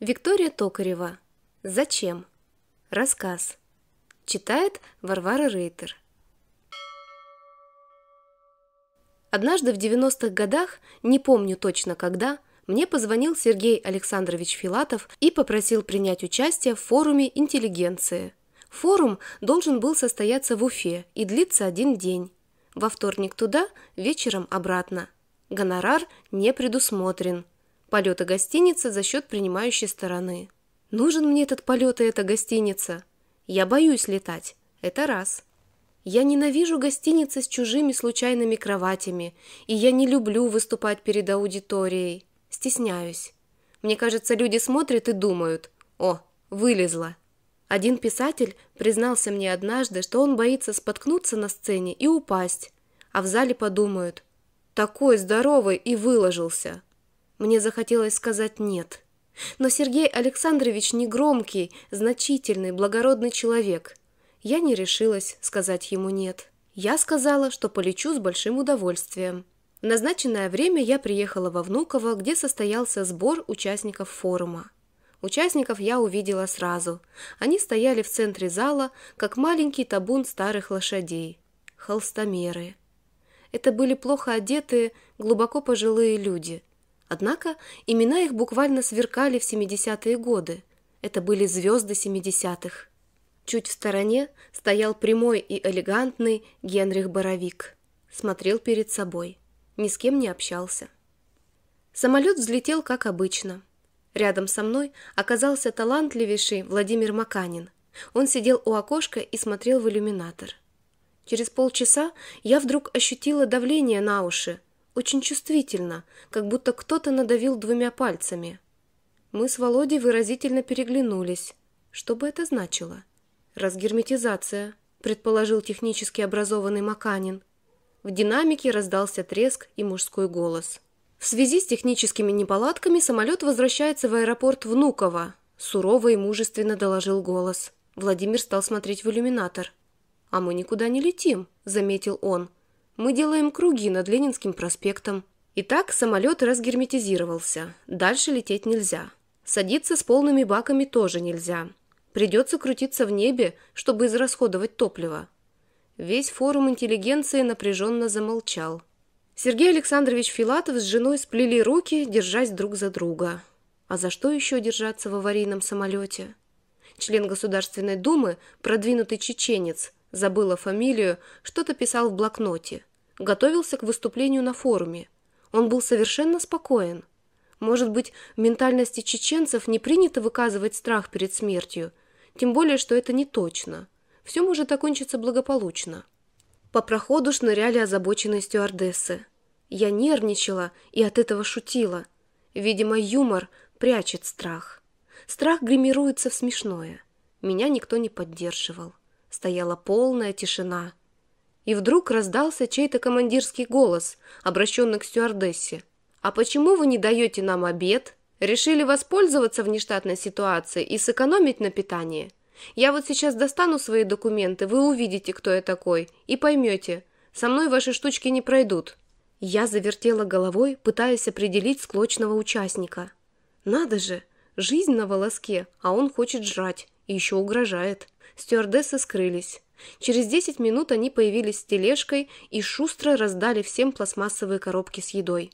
Виктория Токарева. Зачем? Рассказ. Читает Варвара Рейтер. Однажды в 90-х годах, не помню точно когда, мне позвонил Сергей Александрович Филатов и попросил принять участие в форуме «Интеллигенция». Форум должен был состояться в Уфе и длиться один день. Во вторник туда, вечером обратно. Гонорар не предусмотрен – полета гостиницы за счет принимающей стороны. Нужен мне этот полет и эта гостиница. Я боюсь летать. Это раз. Я ненавижу гостиницы с чужими случайными кроватями, и я не люблю выступать перед аудиторией. Стесняюсь. Мне кажется, люди смотрят и думают «О, вылезла». Один писатель признался мне однажды, что он боится споткнуться на сцене и упасть, а в зале подумают «Такой здоровый и выложился». Мне захотелось сказать «нет». Но Сергей Александрович негромкий, значительный, благородный человек. Я не решилась сказать ему «нет». Я сказала, что полечу с большим удовольствием. В назначенное время я приехала во Внуково, где состоялся сбор участников форума. Участников я увидела сразу. Они стояли в центре зала, как маленький табун старых лошадей. Холстомеры. Это были плохо одетые, глубоко пожилые люди – Однако имена их буквально сверкали в 70-е годы. Это были звезды 70-х. Чуть в стороне стоял прямой и элегантный Генрих Боровик. Смотрел перед собой. Ни с кем не общался. Самолет взлетел, как обычно. Рядом со мной оказался талантливейший Владимир Маканин. Он сидел у окошка и смотрел в иллюминатор. Через полчаса я вдруг ощутила давление на уши, очень чувствительно, как будто кто-то надавил двумя пальцами. Мы с Володей выразительно переглянулись. Что бы это значило? Разгерметизация, предположил технически образованный Маканин. В динамике раздался треск и мужской голос. В связи с техническими неполадками самолет возвращается в аэропорт Внуково, сурово и мужественно доложил голос. Владимир стал смотреть в иллюминатор. «А мы никуда не летим», — заметил он. Мы делаем круги над Ленинским проспектом. Итак, самолет разгерметизировался. Дальше лететь нельзя. Садиться с полными баками тоже нельзя. Придется крутиться в небе, чтобы израсходовать топливо. Весь форум интеллигенции напряженно замолчал. Сергей Александрович Филатов с женой сплели руки, держась друг за друга. А за что еще держаться в аварийном самолете? Член Государственной Думы, продвинутый чеченец, забыла фамилию, что-то писал в блокноте готовился к выступлению на форуме. Он был совершенно спокоен. Может быть, в ментальности чеченцев не принято выказывать страх перед смертью, тем более, что это не точно. Все может окончиться благополучно. По проходу шныряли озабоченные стюардессы. Я нервничала и от этого шутила. Видимо, юмор прячет страх. Страх гримируется в смешное. Меня никто не поддерживал. Стояла полная тишина. И вдруг раздался чей-то командирский голос, обращенный к стюардессе. «А почему вы не даете нам обед? Решили воспользоваться внештатной ситуацией и сэкономить на питании? Я вот сейчас достану свои документы, вы увидите, кто я такой, и поймете. Со мной ваши штучки не пройдут». Я завертела головой, пытаясь определить склочного участника. «Надо же! Жизнь на волоске, а он хочет жрать и еще угрожает». Стюардессы скрылись. Через 10 минут они появились с тележкой и шустро раздали всем пластмассовые коробки с едой.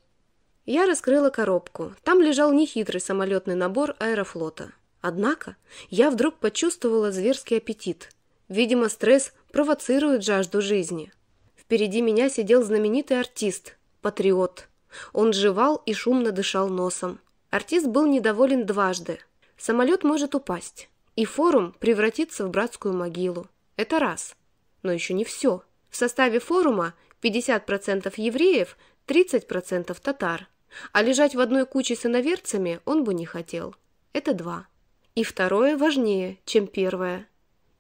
Я раскрыла коробку. Там лежал нехитрый самолетный набор аэрофлота. Однако я вдруг почувствовала зверский аппетит. Видимо, стресс провоцирует жажду жизни. Впереди меня сидел знаменитый артист, патриот. Он жевал и шумно дышал носом. Артист был недоволен дважды. Самолет может упасть, и форум превратится в братскую могилу. Это раз. Но еще не все. В составе форума 50% евреев, 30% татар. А лежать в одной куче с иноверцами он бы не хотел. Это два. И второе важнее, чем первое.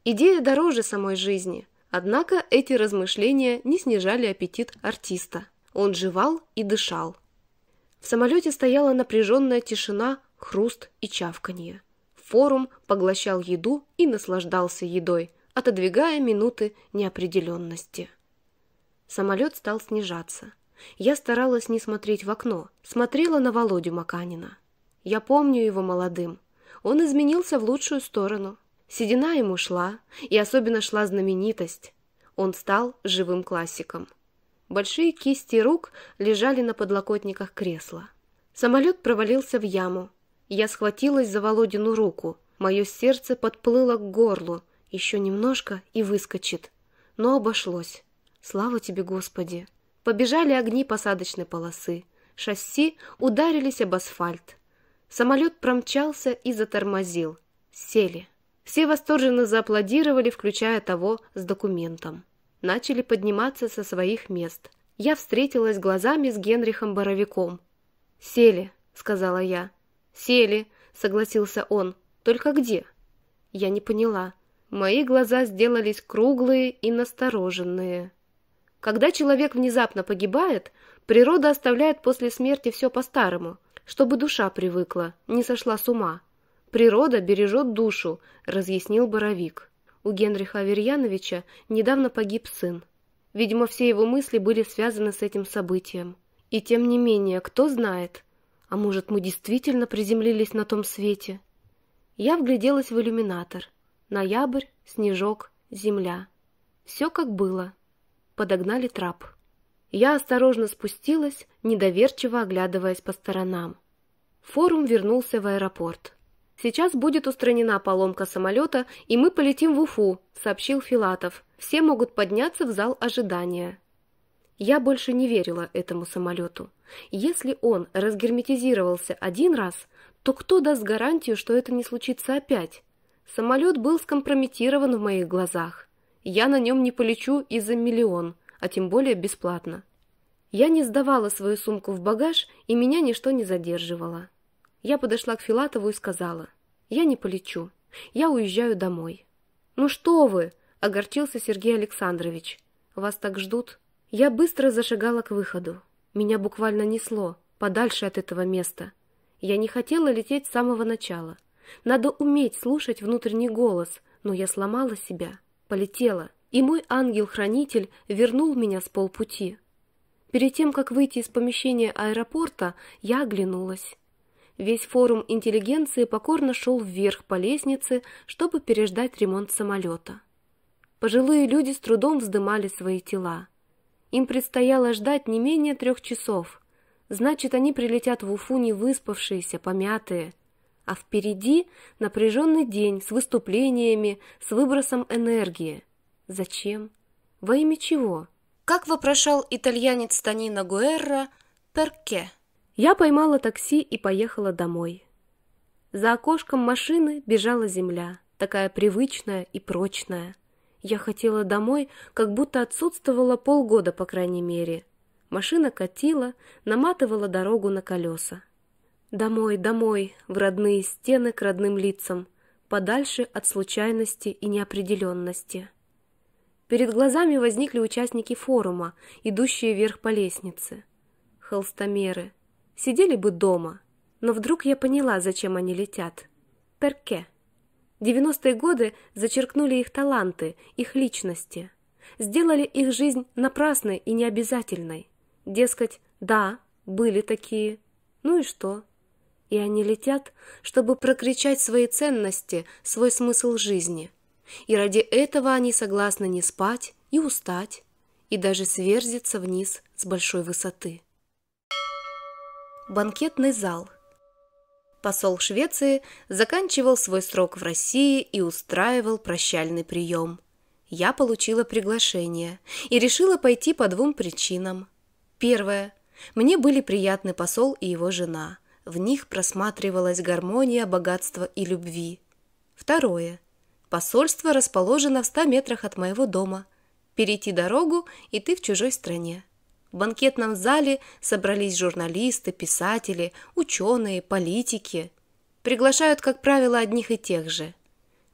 Идея дороже самой жизни. Однако эти размышления не снижали аппетит артиста. Он жевал и дышал. В самолете стояла напряженная тишина, хруст и чавканье. Форум поглощал еду и наслаждался едой, отодвигая минуты неопределенности. Самолет стал снижаться. Я старалась не смотреть в окно, смотрела на Володю Маканина. Я помню его молодым. Он изменился в лучшую сторону. Седина ему шла, и особенно шла знаменитость. Он стал живым классиком. Большие кисти рук лежали на подлокотниках кресла. Самолет провалился в яму. Я схватилась за Володину руку. Мое сердце подплыло к горлу, еще немножко и выскочит. Но обошлось. Слава тебе, Господи! Побежали огни посадочной полосы. Шасси ударились об асфальт. Самолет промчался и затормозил. Сели. Все восторженно зааплодировали, включая того с документом. Начали подниматься со своих мест. Я встретилась глазами с Генрихом Боровиком. «Сели», — сказала я. «Сели», — согласился он. «Только где?» Я не поняла. Мои глаза сделались круглые и настороженные. Когда человек внезапно погибает, природа оставляет после смерти все по-старому, чтобы душа привыкла, не сошла с ума. «Природа бережет душу», – разъяснил Боровик. У Генриха Аверьяновича недавно погиб сын. Видимо, все его мысли были связаны с этим событием. И тем не менее, кто знает, а может, мы действительно приземлились на том свете? Я вгляделась в иллюминатор. Ноябрь, снежок, земля. Все как было. Подогнали трап. Я осторожно спустилась, недоверчиво оглядываясь по сторонам. Форум вернулся в аэропорт. «Сейчас будет устранена поломка самолета, и мы полетим в Уфу», — сообщил Филатов. «Все могут подняться в зал ожидания». Я больше не верила этому самолету. Если он разгерметизировался один раз, то кто даст гарантию, что это не случится опять? Самолет был скомпрометирован в моих глазах. Я на нем не полечу и за миллион, а тем более бесплатно. Я не сдавала свою сумку в багаж, и меня ничто не задерживало. Я подошла к Филатову и сказала, «Я не полечу, я уезжаю домой». «Ну что вы!» – огорчился Сергей Александрович. «Вас так ждут?» Я быстро зашагала к выходу. Меня буквально несло, подальше от этого места. Я не хотела лететь с самого начала. Надо уметь слушать внутренний голос, но я сломала себя, полетела, и мой ангел-хранитель вернул меня с полпути. Перед тем, как выйти из помещения аэропорта, я оглянулась. Весь форум интеллигенции покорно шел вверх по лестнице, чтобы переждать ремонт самолета. Пожилые люди с трудом вздымали свои тела. Им предстояло ждать не менее трех часов. Значит, они прилетят в Уфу не выспавшиеся, помятые – а впереди напряженный день с выступлениями, с выбросом энергии. Зачем? Во имя чего? Как вопрошал итальянец Танина Гуэрра, «Перке». Я поймала такси и поехала домой. За окошком машины бежала земля, такая привычная и прочная. Я хотела домой, как будто отсутствовала полгода, по крайней мере. Машина катила, наматывала дорогу на колеса. Домой, домой, в родные стены к родным лицам, подальше от случайности и неопределенности. Перед глазами возникли участники форума, идущие вверх по лестнице. Холстомеры. Сидели бы дома, но вдруг я поняла, зачем они летят. Перке. 90-е годы зачеркнули их таланты, их личности. Сделали их жизнь напрасной и необязательной. Дескать, да, были такие. Ну и что? и они летят, чтобы прокричать свои ценности, свой смысл жизни. И ради этого они согласны не спать и устать, и даже сверзиться вниз с большой высоты. Банкетный зал посол Швеции заканчивал свой срок в России и устраивал прощальный прием. Я получила приглашение и решила пойти по двум причинам. Первое. Мне были приятны посол и его жена. В них просматривалась гармония богатства и любви. Второе. Посольство расположено в 100 метрах от моего дома. Перейти дорогу, и ты в чужой стране. В банкетном зале собрались журналисты, писатели, ученые, политики. Приглашают, как правило, одних и тех же.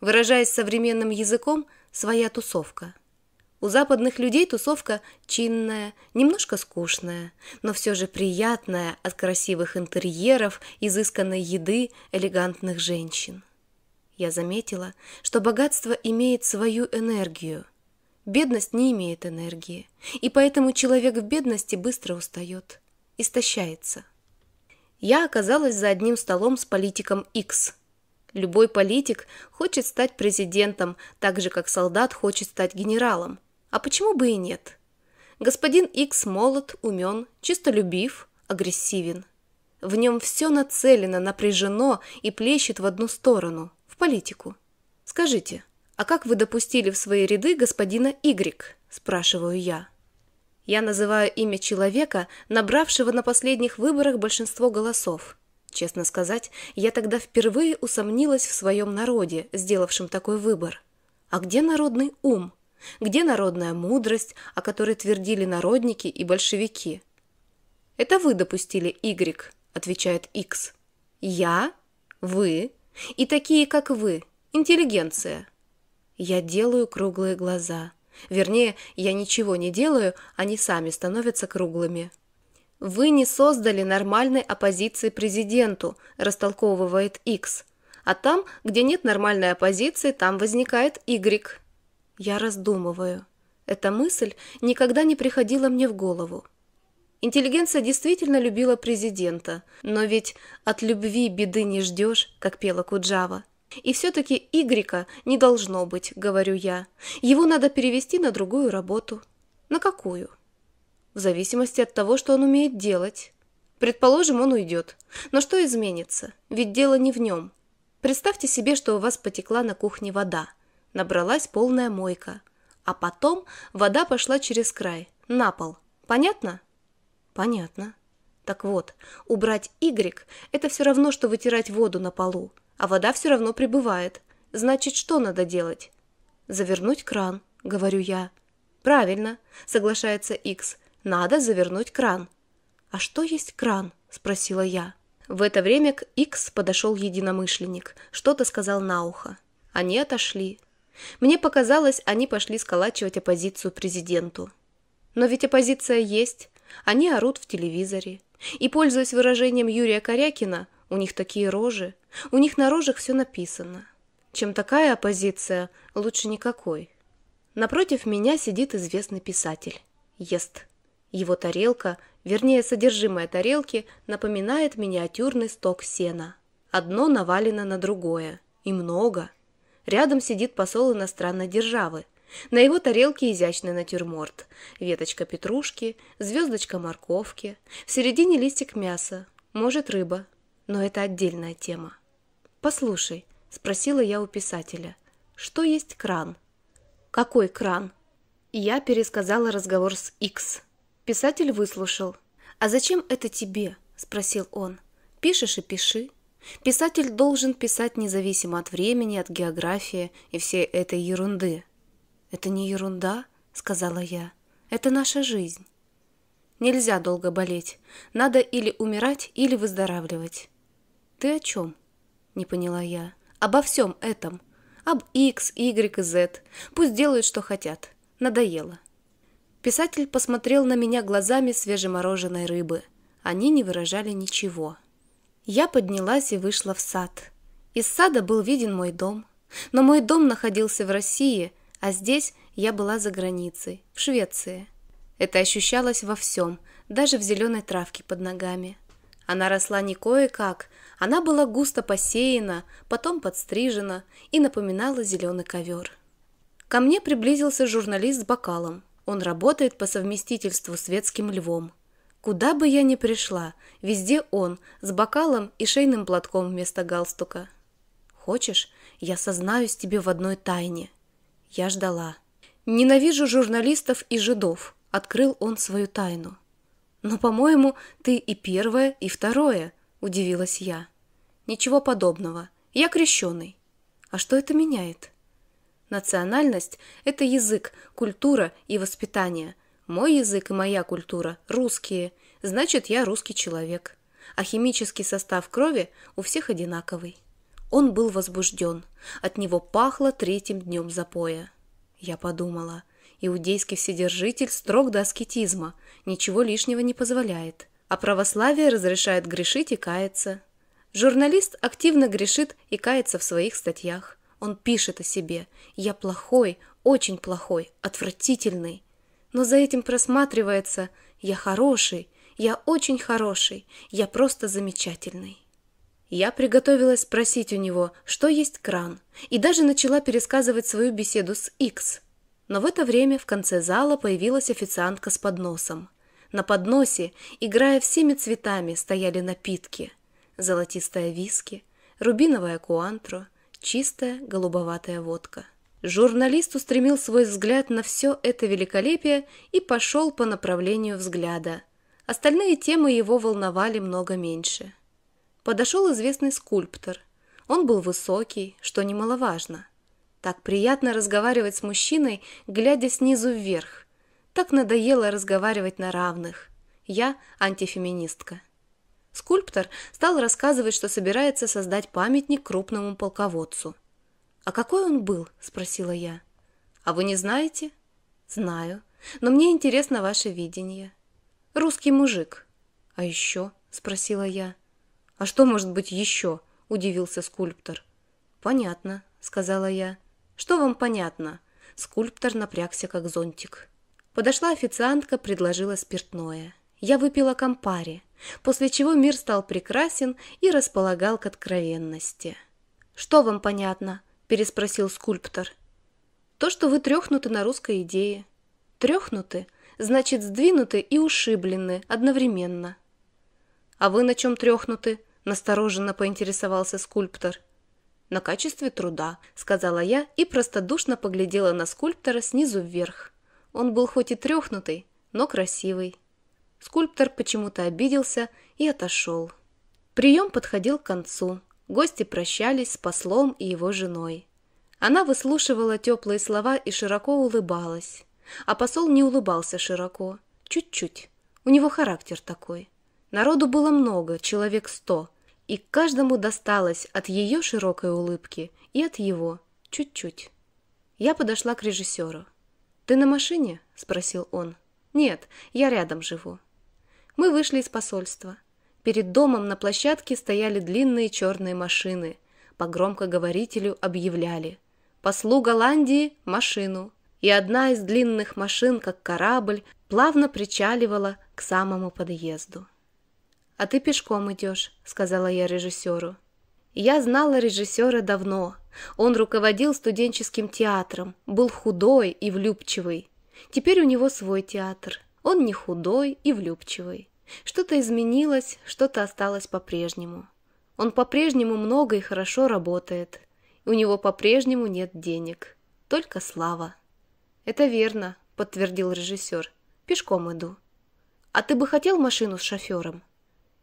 Выражаясь современным языком, своя тусовка – у западных людей тусовка чинная, немножко скучная, но все же приятная от красивых интерьеров, изысканной еды, элегантных женщин. Я заметила, что богатство имеет свою энергию. Бедность не имеет энергии, и поэтому человек в бедности быстро устает, истощается. Я оказалась за одним столом с политиком X – Любой политик хочет стать президентом, так же как солдат хочет стать генералом. А почему бы и нет? Господин Икс молод, умен, чистолюбив, агрессивен. В нем все нацелено, напряжено и плещет в одну сторону, в политику. Скажите, а как вы допустили в свои ряды господина Игрик? Спрашиваю я. Я называю имя человека, набравшего на последних выборах большинство голосов. Честно сказать, я тогда впервые усомнилась в своем народе, сделавшем такой выбор. А где народный ум? Где народная мудрость, о которой твердили народники и большевики? Это вы допустили Y, отвечает X. Я, вы и такие, как вы, интеллигенция. Я делаю круглые глаза. Вернее, я ничего не делаю, они сами становятся круглыми. Вы не создали нормальной оппозиции президенту, растолковывает X. А там, где нет нормальной оппозиции, там возникает Y. Я раздумываю. Эта мысль никогда не приходила мне в голову. Интеллигенция действительно любила президента, но ведь от любви беды не ждешь, как пела Куджава. И все-таки Игрика не должно быть, говорю я. Его надо перевести на другую работу. На какую? В зависимости от того, что он умеет делать. Предположим, он уйдет. Но что изменится? Ведь дело не в нем. Представьте себе, что у вас потекла на кухне вода набралась полная мойка. А потом вода пошла через край, на пол. Понятно? Понятно. Так вот, убрать Y – это все равно, что вытирать воду на полу, а вода все равно прибывает. Значит, что надо делать? Завернуть кран, говорю я. Правильно, соглашается X. Надо завернуть кран. А что есть кран? Спросила я. В это время к X подошел единомышленник, что-то сказал на ухо. Они отошли, мне показалось, они пошли сколачивать оппозицию президенту. Но ведь оппозиция есть, они орут в телевизоре. И, пользуясь выражением Юрия Корякина, у них такие рожи, у них на рожах все написано. Чем такая оппозиция, лучше никакой. Напротив меня сидит известный писатель. Ест. Его тарелка, вернее, содержимое тарелки, напоминает миниатюрный сток сена. Одно навалено на другое. И много. Рядом сидит посол иностранной державы. На его тарелке изящный натюрморт. Веточка петрушки, звездочка морковки, в середине листик мяса, может рыба. Но это отдельная тема. «Послушай», – спросила я у писателя, – «что есть кран?» «Какой кран?» Я пересказала разговор с Икс. Писатель выслушал. «А зачем это тебе?» – спросил он. «Пишешь и пиши. Писатель должен писать независимо от времени, от географии и всей этой ерунды. «Это не ерунда», — сказала я. «Это наша жизнь. Нельзя долго болеть. Надо или умирать, или выздоравливать». «Ты о чем?» — не поняла я. «Обо всем этом. Об X, Y и Z. Пусть делают, что хотят. Надоело». Писатель посмотрел на меня глазами свежемороженной рыбы. Они не выражали ничего. Я поднялась и вышла в сад. Из сада был виден мой дом. Но мой дом находился в России, а здесь я была за границей, в Швеции. Это ощущалось во всем, даже в зеленой травке под ногами. Она росла не кое-как, она была густо посеяна, потом подстрижена и напоминала зеленый ковер. Ко мне приблизился журналист с бокалом. Он работает по совместительству светским львом. Куда бы я ни пришла, везде он, с бокалом и шейным платком вместо галстука. «Хочешь, я сознаюсь тебе в одной тайне?» Я ждала. «Ненавижу журналистов и жидов», — открыл он свою тайну. «Но, по-моему, ты и первое, и второе», — удивилась я. «Ничего подобного. Я крещеный». «А что это меняет?» Национальность – это язык, культура и воспитание, мой язык и моя культура русские, значит, я русский человек. А химический состав крови у всех одинаковый. Он был возбужден. От него пахло третьим днем запоя. Я подумала, иудейский вседержитель строг до аскетизма, ничего лишнего не позволяет. А православие разрешает грешить и каяться. Журналист активно грешит и кается в своих статьях. Он пишет о себе. «Я плохой, очень плохой, отвратительный но за этим просматривается «я хороший», «я очень хороший», «я просто замечательный». Я приготовилась спросить у него, что есть кран, и даже начала пересказывать свою беседу с Икс. Но в это время в конце зала появилась официантка с подносом. На подносе, играя всеми цветами, стояли напитки. Золотистая виски, рубиновая куантро, чистая голубоватая водка – Журналист устремил свой взгляд на все это великолепие и пошел по направлению взгляда. Остальные темы его волновали много меньше. Подошел известный скульптор. Он был высокий, что немаловажно. Так приятно разговаривать с мужчиной, глядя снизу вверх. Так надоело разговаривать на равных. Я антифеминистка. Скульптор стал рассказывать, что собирается создать памятник крупному полководцу. «А какой он был?» – спросила я. «А вы не знаете?» «Знаю, но мне интересно ваше видение». «Русский мужик». «А еще?» – спросила я. «А что может быть еще?» – удивился скульптор. «Понятно», – сказала я. «Что вам понятно?» Скульптор напрягся, как зонтик. Подошла официантка, предложила спиртное. Я выпила кампари, после чего мир стал прекрасен и располагал к откровенности. «Что вам понятно?» переспросил скульптор. То, что вы трехнуты на русской идее. Трехнуты значит сдвинуты и ушиблены одновременно. А вы на чем трехнуты? настороженно поинтересовался скульптор. На качестве труда, сказала я и простодушно поглядела на скульптора снизу вверх. Он был хоть и трехнутый, но красивый. Скульптор почему-то обиделся и отошел. Прием подходил к концу гости прощались с послом и его женой. Она выслушивала теплые слова и широко улыбалась. А посол не улыбался широко. Чуть-чуть. У него характер такой. Народу было много, человек сто. И каждому досталось от ее широкой улыбки и от его. Чуть-чуть. Я подошла к режиссеру. «Ты на машине?» – спросил он. «Нет, я рядом живу». Мы вышли из посольства. Перед домом на площадке стояли длинные черные машины. По громкоговорителю объявляли «Послу Голландии машину». И одна из длинных машин, как корабль, плавно причаливала к самому подъезду. «А ты пешком идешь», — сказала я режиссеру. Я знала режиссера давно. Он руководил студенческим театром, был худой и влюбчивый. Теперь у него свой театр. Он не худой и влюбчивый. Что-то изменилось, что-то осталось по-прежнему. Он по-прежнему много и хорошо работает. У него по-прежнему нет денег. Только слава. «Это верно», — подтвердил режиссер. «Пешком иду». «А ты бы хотел машину с шофером?»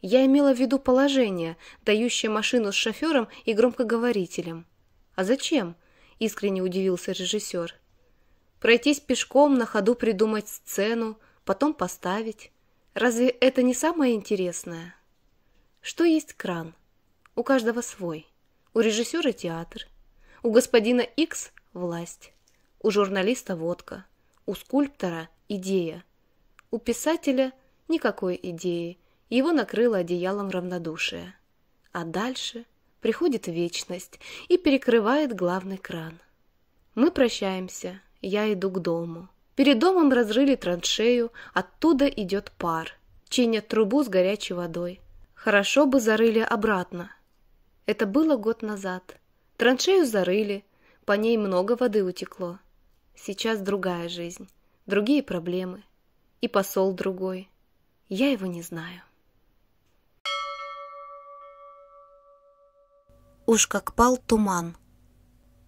Я имела в виду положение, дающее машину с шофером и громкоговорителем. «А зачем?» — искренне удивился режиссер. «Пройтись пешком, на ходу придумать сцену, потом поставить». Разве это не самое интересное? Что есть кран? У каждого свой. У режиссера театр. У господина X власть. У журналиста водка. У скульптора идея. У писателя никакой идеи. Его накрыло одеялом равнодушие. А дальше приходит вечность и перекрывает главный кран. Мы прощаемся. Я иду к дому. Перед домом разрыли траншею, оттуда идет пар. Чинят трубу с горячей водой. Хорошо бы зарыли обратно. Это было год назад. Траншею зарыли, по ней много воды утекло. Сейчас другая жизнь, другие проблемы. И посол другой. Я его не знаю. Уж как пал туман.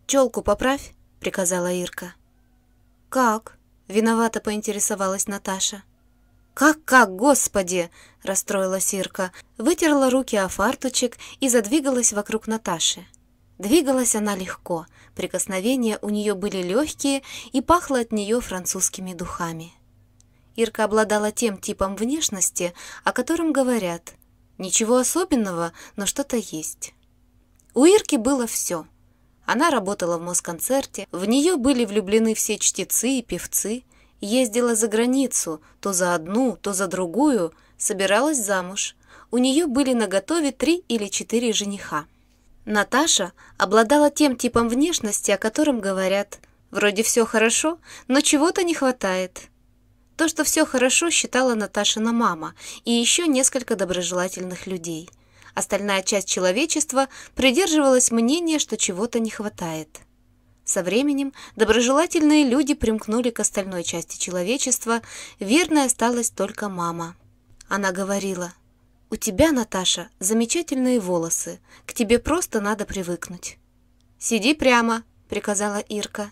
«Челку поправь», — приказала Ирка. «Как?» Виновато поинтересовалась Наташа. «Как-как, господи!» — расстроилась Ирка, вытерла руки о фарточек и задвигалась вокруг Наташи. Двигалась она легко, прикосновения у нее были легкие и пахло от нее французскими духами. Ирка обладала тем типом внешности, о котором говорят. Ничего особенного, но что-то есть. У Ирки было все — она работала в Москонцерте, в нее были влюблены все чтецы и певцы, ездила за границу, то за одну, то за другую, собиралась замуж. У нее были на готове три или четыре жениха. Наташа обладала тем типом внешности, о котором говорят «вроде все хорошо, но чего-то не хватает». То, что все хорошо, считала Наташина мама и еще несколько доброжелательных людей – Остальная часть человечества придерживалась мнения, что чего-то не хватает. Со временем доброжелательные люди примкнули к остальной части человечества, верной осталась только мама. Она говорила, «У тебя, Наташа, замечательные волосы, к тебе просто надо привыкнуть». «Сиди прямо», — приказала Ирка.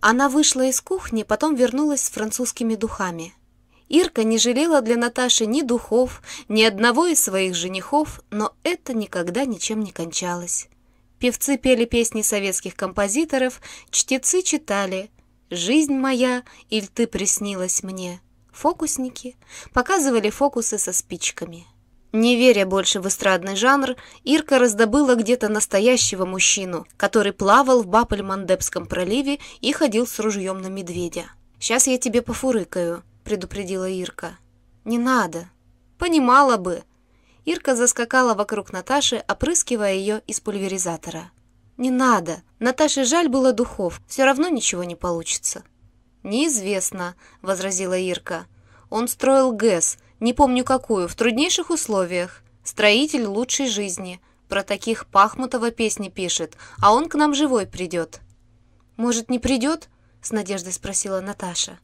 Она вышла из кухни, потом вернулась с французскими духами — Ирка не жалела для Наташи ни духов, ни одного из своих женихов, но это никогда ничем не кончалось. Певцы пели песни советских композиторов, чтецы читали «Жизнь моя, или ты приснилась мне». Фокусники показывали фокусы со спичками. Не веря больше в эстрадный жанр, Ирка раздобыла где-то настоящего мужчину, который плавал в бапель мандебском проливе и ходил с ружьем на медведя. «Сейчас я тебе пофурыкаю», предупредила Ирка. «Не надо!» «Понимала бы!» Ирка заскакала вокруг Наташи, опрыскивая ее из пульверизатора. «Не надо! Наташе жаль было духов, все равно ничего не получится!» «Неизвестно», — возразила Ирка. «Он строил ГЭС, не помню какую, в труднейших условиях. Строитель лучшей жизни. Про таких Пахмутова песни пишет, а он к нам живой придет». «Может, не придет?» — с надеждой спросила Наташа.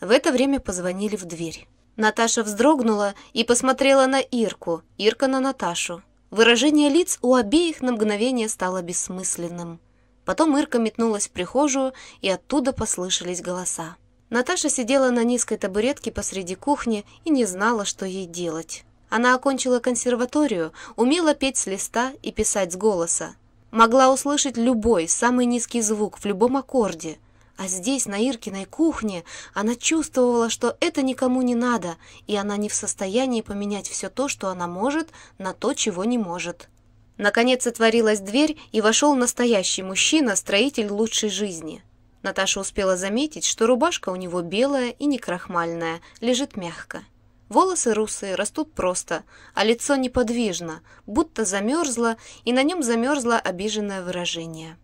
В это время позвонили в дверь. Наташа вздрогнула и посмотрела на Ирку, Ирка на Наташу. Выражение лиц у обеих на мгновение стало бессмысленным. Потом Ирка метнулась в прихожую, и оттуда послышались голоса. Наташа сидела на низкой табуретке посреди кухни и не знала, что ей делать. Она окончила консерваторию, умела петь с листа и писать с голоса. Могла услышать любой, самый низкий звук в любом аккорде. А здесь, на Иркиной кухне, она чувствовала, что это никому не надо, и она не в состоянии поменять все то, что она может, на то, чего не может. Наконец отворилась дверь, и вошел настоящий мужчина, строитель лучшей жизни. Наташа успела заметить, что рубашка у него белая и не крахмальная, лежит мягко. Волосы русые, растут просто, а лицо неподвижно, будто замерзло, и на нем замерзло обиженное выражение.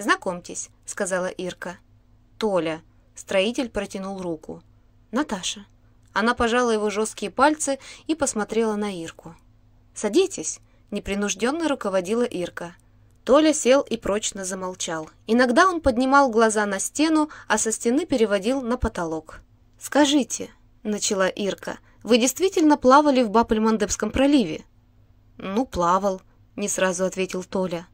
«Знакомьтесь», — сказала Ирка. «Толя». Строитель протянул руку. «Наташа». Она пожала его жесткие пальцы и посмотрела на Ирку. «Садитесь», — непринужденно руководила Ирка. Толя сел и прочно замолчал. Иногда он поднимал глаза на стену, а со стены переводил на потолок. «Скажите», — начала Ирка, — «вы действительно плавали в Бапельмандепском проливе?» «Ну, плавал», — не сразу ответил Толя.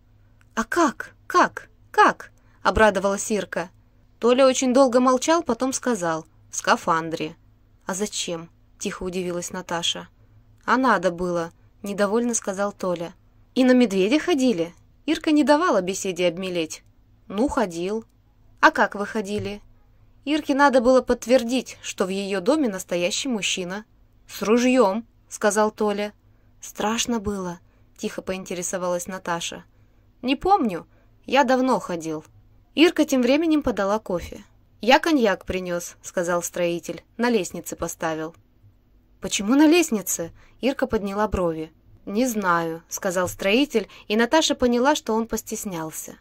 «А как? Как?» «Как?» — обрадовалась Ирка. Толя очень долго молчал, потом сказал. «В скафандре». «А зачем?» — тихо удивилась Наташа. «А надо было», — недовольно сказал Толя. «И на медведя ходили?» Ирка не давала беседе обмелеть. «Ну, ходил». «А как вы ходили?» Ирке надо было подтвердить, что в ее доме настоящий мужчина. «С ружьем», — сказал Толя. «Страшно было», — тихо поинтересовалась Наташа. «Не помню», я давно ходил». Ирка тем временем подала кофе. «Я коньяк принес», — сказал строитель. «На лестнице поставил». «Почему на лестнице?» — Ирка подняла брови. «Не знаю», — сказал строитель, и Наташа поняла, что он постеснялся.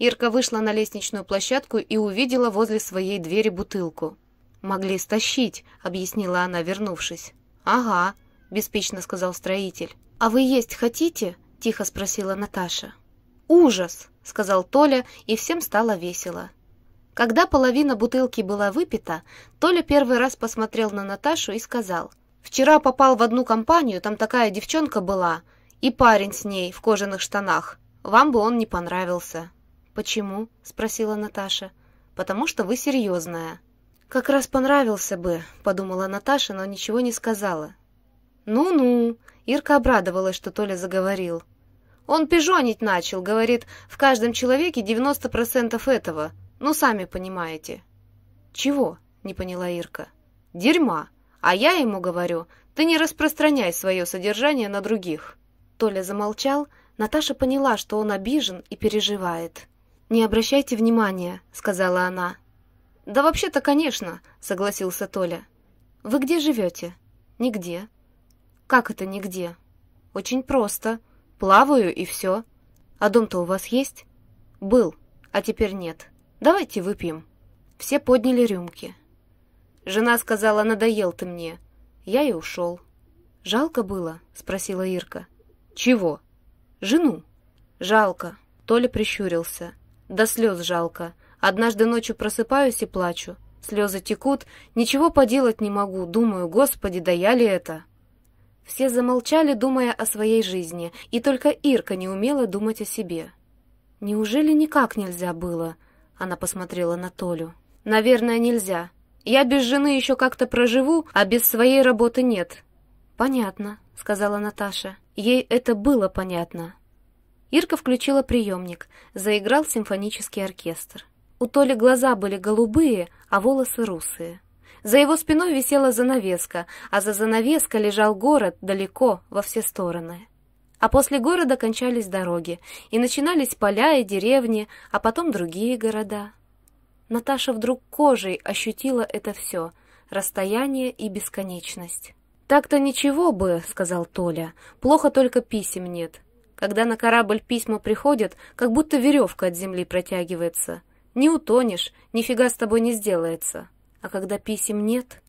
Ирка вышла на лестничную площадку и увидела возле своей двери бутылку. «Могли стащить», — объяснила она, вернувшись. «Ага», — беспечно сказал строитель. «А вы есть хотите?» — тихо спросила Наташа. «Ужас!» — сказал Толя, и всем стало весело. Когда половина бутылки была выпита, Толя первый раз посмотрел на Наташу и сказал, «Вчера попал в одну компанию, там такая девчонка была, и парень с ней в кожаных штанах. Вам бы он не понравился». «Почему?» — спросила Наташа. «Потому что вы серьезная». «Как раз понравился бы», — подумала Наташа, но ничего не сказала. «Ну-ну», — Ирка обрадовалась, что Толя заговорил. Он пижонить начал, говорит, в каждом человеке 90% этого. Ну, сами понимаете. Чего? Не поняла Ирка. Дерьма. А я ему говорю, ты не распространяй свое содержание на других. Толя замолчал, Наташа поняла, что он обижен и переживает. «Не обращайте внимания», — сказала она. «Да вообще-то, конечно», — согласился Толя. «Вы где живете?» «Нигде». «Как это нигде?» «Очень просто», Плаваю и все. А дом-то у вас есть? Был, а теперь нет. Давайте выпьем. Все подняли рюмки. Жена сказала, надоел ты мне. Я и ушел. Жалко было? Спросила Ирка. Чего? Жену. Жалко. Толя прищурился. До слез жалко. Однажды ночью просыпаюсь и плачу. Слезы текут, ничего поделать не могу. Думаю, господи, да я ли это? Все замолчали, думая о своей жизни, и только Ирка не умела думать о себе. «Неужели никак нельзя было?» — она посмотрела на Толю. «Наверное, нельзя. Я без жены еще как-то проживу, а без своей работы нет». «Понятно», — сказала Наташа. Ей это было понятно. Ирка включила приемник, заиграл симфонический оркестр. У Толи глаза были голубые, а волосы русые. За его спиной висела занавеска, а за занавеска лежал город далеко, во все стороны. А после города кончались дороги, и начинались поля и деревни, а потом другие города. Наташа вдруг кожей ощутила это все — расстояние и бесконечность. «Так-то ничего бы», — сказал Толя, — «плохо только писем нет. Когда на корабль письма приходят, как будто веревка от земли протягивается. Не утонешь, нифига с тобой не сделается». А когда писем нет...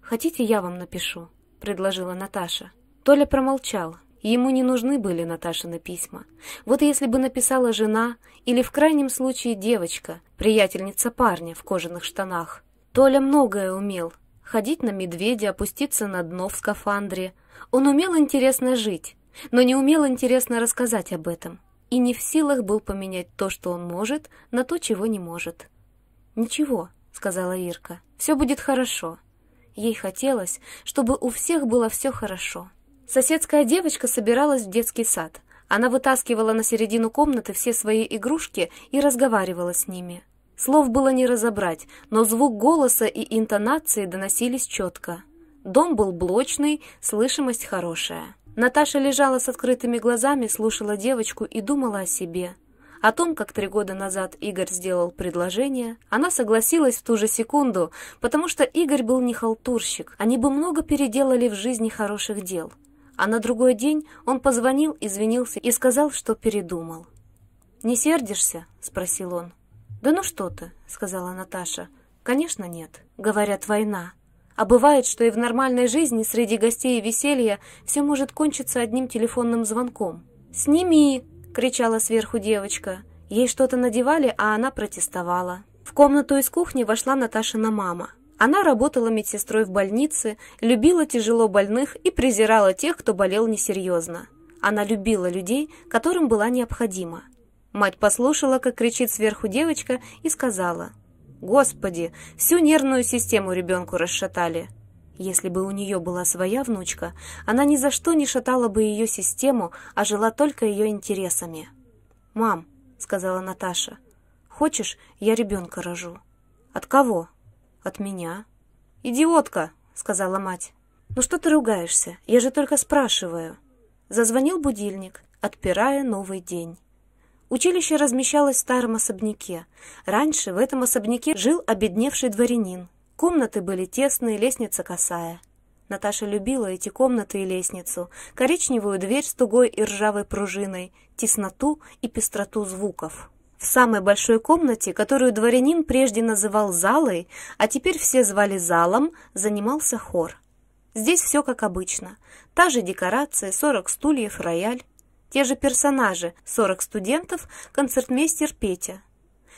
«Хотите, я вам напишу?» — предложила Наташа. Толя промолчал. Ему не нужны были Наташины письма. Вот если бы написала жена или, в крайнем случае, девочка, приятельница парня в кожаных штанах. Толя многое умел. Ходить на медведя, опуститься на дно в скафандре. Он умел интересно жить, но не умел интересно рассказать об этом. И не в силах был поменять то, что он может, на то, чего не может. Ничего, сказала Ирка. «Все будет хорошо». Ей хотелось, чтобы у всех было все хорошо. Соседская девочка собиралась в детский сад. Она вытаскивала на середину комнаты все свои игрушки и разговаривала с ними. Слов было не разобрать, но звук голоса и интонации доносились четко. Дом был блочный, слышимость хорошая. Наташа лежала с открытыми глазами, слушала девочку и думала о себе – о том, как три года назад Игорь сделал предложение, она согласилась в ту же секунду, потому что Игорь был не халтурщик, они бы много переделали в жизни хороших дел. А на другой день он позвонил, извинился и сказал, что передумал. «Не сердишься?» — спросил он. «Да ну что ты», — сказала Наташа. «Конечно нет. Говорят, война. А бывает, что и в нормальной жизни среди гостей и веселья все может кончиться одним телефонным звонком. «Сними!» — кричала сверху девочка. Ей что-то надевали, а она протестовала. В комнату из кухни вошла Наташина мама. Она работала медсестрой в больнице, любила тяжело больных и презирала тех, кто болел несерьезно. Она любила людей, которым была необходима. Мать послушала, как кричит сверху девочка, и сказала, «Господи, всю нервную систему ребенку расшатали». Если бы у нее была своя внучка, она ни за что не шатала бы ее систему, а жила только ее интересами. «Мам», — сказала Наташа, — «хочешь, я ребенка рожу?» «От кого?» «От меня». «Идиотка», — сказала мать. «Ну что ты ругаешься? Я же только спрашиваю». Зазвонил будильник, отпирая новый день. Училище размещалось в старом особняке. Раньше в этом особняке жил обедневший дворянин, Комнаты были тесные, лестница косая. Наташа любила эти комнаты и лестницу, коричневую дверь с тугой и ржавой пружиной, тесноту и пестроту звуков. В самой большой комнате, которую дворянин прежде называл залой, а теперь все звали залом, занимался хор. Здесь все как обычно. Та же декорация, 40 стульев, рояль. Те же персонажи, 40 студентов, концертмейстер Петя,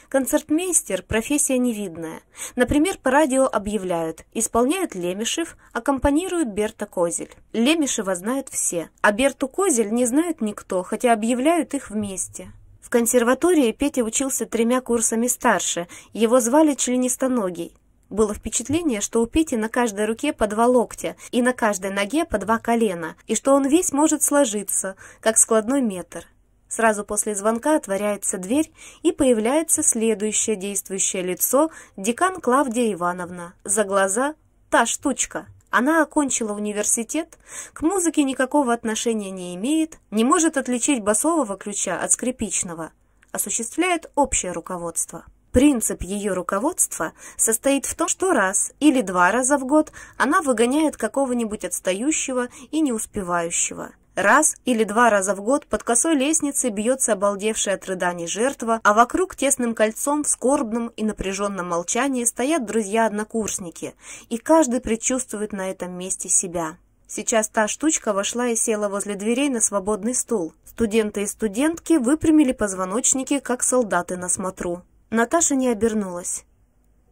Концертмейстер – профессия невидная. Например, по радио объявляют – исполняет Лемешев, аккомпанирует Берта Козель. Лемешева знают все, а Берту Козель не знает никто, хотя объявляют их вместе. В консерватории Петя учился тремя курсами старше, его звали Членистоногий. Было впечатление, что у Пети на каждой руке по два локтя и на каждой ноге по два колена, и что он весь может сложиться, как складной метр. Сразу после звонка отворяется дверь и появляется следующее действующее лицо – декан Клавдия Ивановна. За глаза – та штучка. Она окончила университет, к музыке никакого отношения не имеет, не может отличить басового ключа от скрипичного. Осуществляет общее руководство. Принцип ее руководства состоит в том, что раз или два раза в год она выгоняет какого-нибудь отстающего и не успевающего – Раз или два раза в год под косой лестницей бьется обалдевшая от рыданий жертва, а вокруг тесным кольцом в скорбном и напряженном молчании стоят друзья-однокурсники, и каждый предчувствует на этом месте себя. Сейчас та штучка вошла и села возле дверей на свободный стул. Студенты и студентки выпрямили позвоночники, как солдаты на смотру. Наташа не обернулась.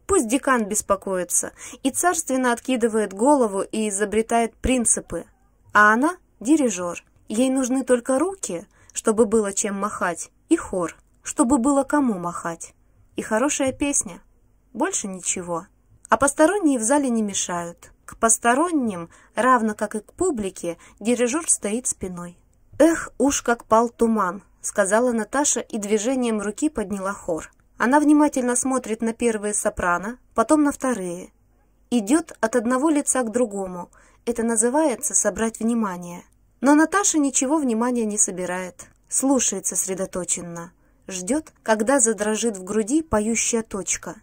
Пусть декан беспокоится и царственно откидывает голову и изобретает принципы. А она дирижер. Ей нужны только руки, чтобы было чем махать, и хор, чтобы было кому махать. И хорошая песня. Больше ничего. А посторонние в зале не мешают. К посторонним, равно как и к публике, дирижер стоит спиной. «Эх, уж как пал туман», — сказала Наташа и движением руки подняла хор. Она внимательно смотрит на первые сопрано, потом на вторые. Идет от одного лица к другому, это называется собрать внимание. Но Наташа ничего внимания не собирает. Слушает сосредоточенно. Ждет, когда задрожит в груди поющая точка.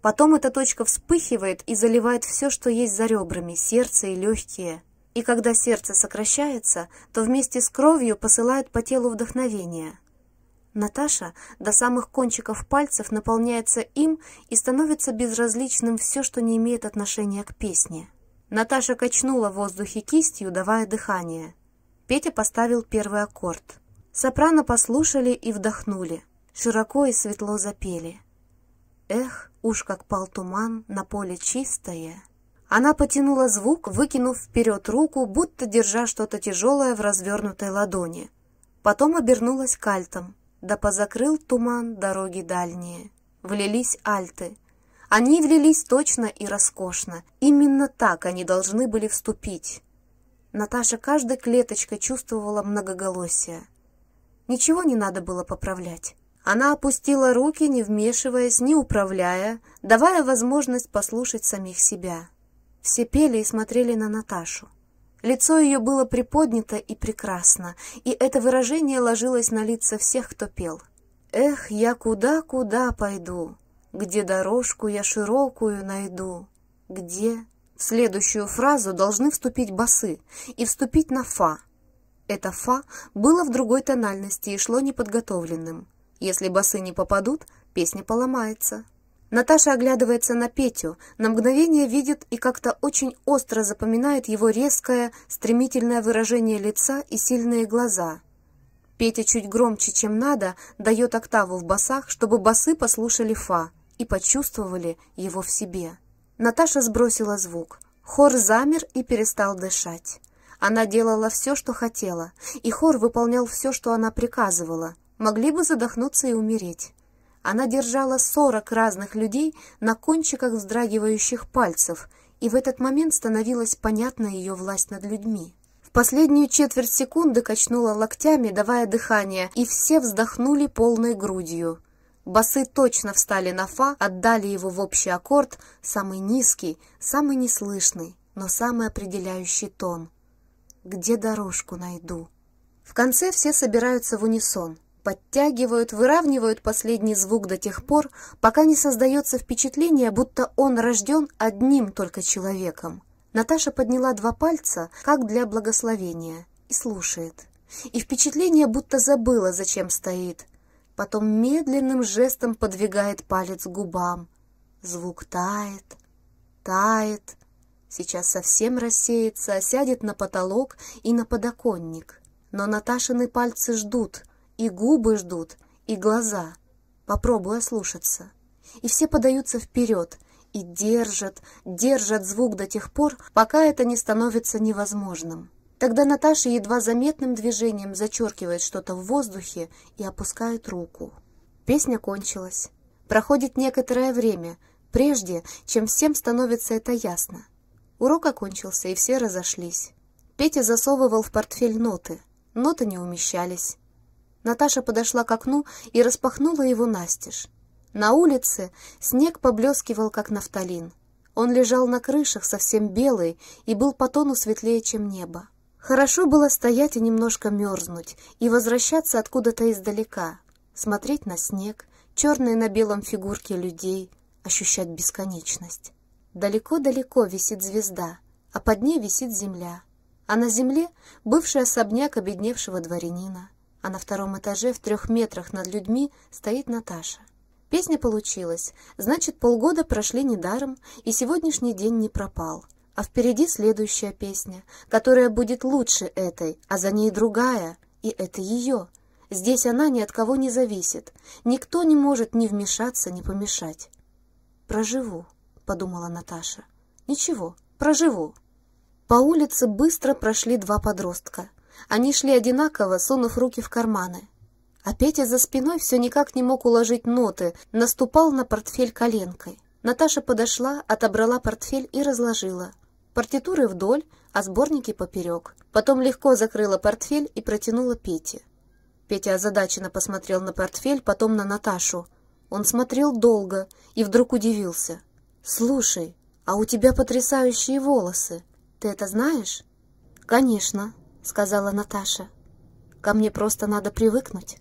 Потом эта точка вспыхивает и заливает все, что есть за ребрами, сердце и легкие. И когда сердце сокращается, то вместе с кровью посылает по телу вдохновение. Наташа до самых кончиков пальцев наполняется им и становится безразличным все, что не имеет отношения к песне. Наташа качнула в воздухе кистью, давая дыхание. Петя поставил первый аккорд. Сопрано послушали и вдохнули. Широко и светло запели. Эх, уж как пал туман, на поле чистое. Она потянула звук, выкинув вперед руку, будто держа что-то тяжелое в развернутой ладони. Потом обернулась кальтом. Да позакрыл туман дороги дальние. Влились альты. Они влились точно и роскошно. Именно так они должны были вступить. Наташа каждой клеточкой чувствовала многоголосие. Ничего не надо было поправлять. Она опустила руки, не вмешиваясь, не управляя, давая возможность послушать самих себя. Все пели и смотрели на Наташу. Лицо ее было приподнято и прекрасно, и это выражение ложилось на лица всех, кто пел. «Эх, я куда-куда пойду!» где дорожку я широкую найду, где... В следующую фразу должны вступить басы и вступить на фа. Это фа было в другой тональности и шло неподготовленным. Если басы не попадут, песня поломается. Наташа оглядывается на Петю, на мгновение видит и как-то очень остро запоминает его резкое, стремительное выражение лица и сильные глаза. Петя чуть громче, чем надо, дает октаву в басах, чтобы басы послушали фа и почувствовали его в себе. Наташа сбросила звук. Хор замер и перестал дышать. Она делала все, что хотела, и хор выполнял все, что она приказывала. Могли бы задохнуться и умереть. Она держала сорок разных людей на кончиках вздрагивающих пальцев, и в этот момент становилась понятна ее власть над людьми. В последнюю четверть секунды качнула локтями, давая дыхание, и все вздохнули полной грудью. Басы точно встали на фа, отдали его в общий аккорд, самый низкий, самый неслышный, но самый определяющий тон. «Где дорожку найду?» В конце все собираются в унисон, подтягивают, выравнивают последний звук до тех пор, пока не создается впечатление, будто он рожден одним только человеком. Наташа подняла два пальца, как для благословения, и слушает. И впечатление, будто забыла, зачем стоит – потом медленным жестом подвигает палец к губам. Звук тает, тает, сейчас совсем рассеется, осядет на потолок и на подоконник. Но Наташины пальцы ждут, и губы ждут, и глаза. Попробую ослушаться. И все подаются вперед и держат, держат звук до тех пор, пока это не становится невозможным. Тогда Наташа едва заметным движением зачеркивает что-то в воздухе и опускает руку. Песня кончилась. Проходит некоторое время, прежде чем всем становится это ясно. Урок окончился, и все разошлись. Петя засовывал в портфель ноты. Ноты не умещались. Наташа подошла к окну и распахнула его настежь. На улице снег поблескивал, как нафталин. Он лежал на крышах, совсем белый, и был по тону светлее, чем небо. Хорошо было стоять и немножко мерзнуть, и возвращаться откуда-то издалека, смотреть на снег, черные на белом фигурки людей, ощущать бесконечность. Далеко-далеко висит звезда, а под ней висит земля. А на земле бывший особняк обедневшего дворянина. А на втором этаже в трех метрах над людьми стоит Наташа. Песня получилась, значит, полгода прошли недаром, и сегодняшний день не пропал. А впереди следующая песня, которая будет лучше этой, а за ней другая, и это ее. Здесь она ни от кого не зависит. Никто не может ни вмешаться, ни помешать. «Проживу», — подумала Наташа. «Ничего, проживу». По улице быстро прошли два подростка. Они шли одинаково, сунув руки в карманы. А Петя за спиной все никак не мог уложить ноты, наступал на портфель коленкой. Наташа подошла, отобрала портфель и разложила — партитуры вдоль, а сборники поперек. Потом легко закрыла портфель и протянула Пете. Петя озадаченно посмотрел на портфель, потом на Наташу. Он смотрел долго и вдруг удивился. «Слушай, а у тебя потрясающие волосы. Ты это знаешь?» «Конечно», — сказала Наташа. «Ко мне просто надо привыкнуть».